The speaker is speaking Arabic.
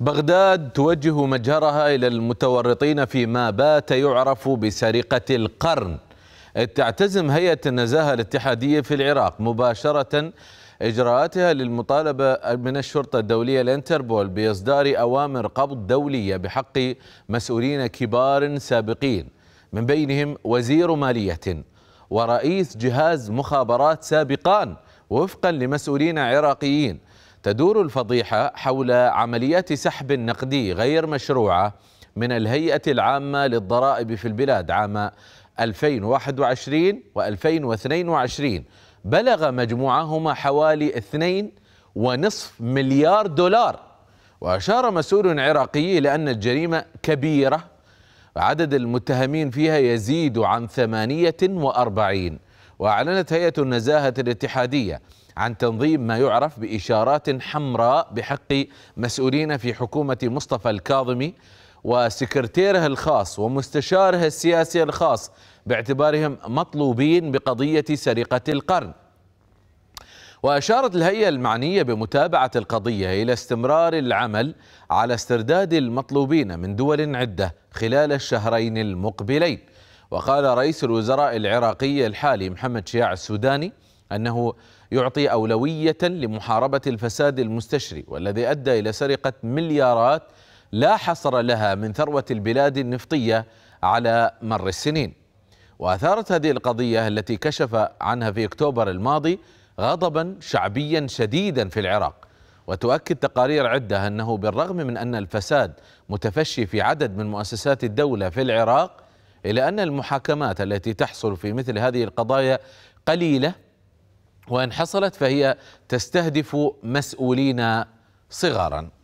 بغداد توجه مجهرها إلى المتورطين فيما بات يعرف بسرقة القرن تعتزم هيئة النزاهة الاتحادية في العراق مباشرة إجراءاتها للمطالبة من الشرطة الدولية الانتربول بإصدار أوامر قبض دولية بحق مسؤولين كبار سابقين من بينهم وزير مالية ورئيس جهاز مخابرات سابقان وفقا لمسؤولين عراقيين تدور الفضيحة حول عمليات سحب نقدي غير مشروعة من الهيئة العامة للضرائب في البلاد عام 2021 و2022 بلغ مجموعهما حوالي ونصف مليار دولار وأشار مسؤول عراقي إلى أن الجريمة كبيرة عدد المتهمين فيها يزيد عن 48 وأعلنت هيئة النزاهة الاتحادية عن تنظيم ما يعرف بإشارات حمراء بحق مسؤولين في حكومة مصطفى الكاظمي وسكرتيره الخاص ومستشاره السياسي الخاص باعتبارهم مطلوبين بقضية سرقة القرن وأشارت الهيئة المعنية بمتابعة القضية إلى استمرار العمل على استرداد المطلوبين من دول عدة خلال الشهرين المقبلين وقال رئيس الوزراء العراقي الحالي محمد شياع السوداني أنه يعطي أولوية لمحاربة الفساد المستشري والذي أدى إلى سرقة مليارات لا حصر لها من ثروة البلاد النفطية على مر السنين وأثارت هذه القضية التي كشف عنها في أكتوبر الماضي غضبا شعبيا شديدا في العراق وتؤكد تقارير عدة أنه بالرغم من أن الفساد متفشي في عدد من مؤسسات الدولة في العراق إلا أن المحاكمات التي تحصل في مثل هذه القضايا قليلة وان حصلت فهي تستهدف مسؤولين صغارا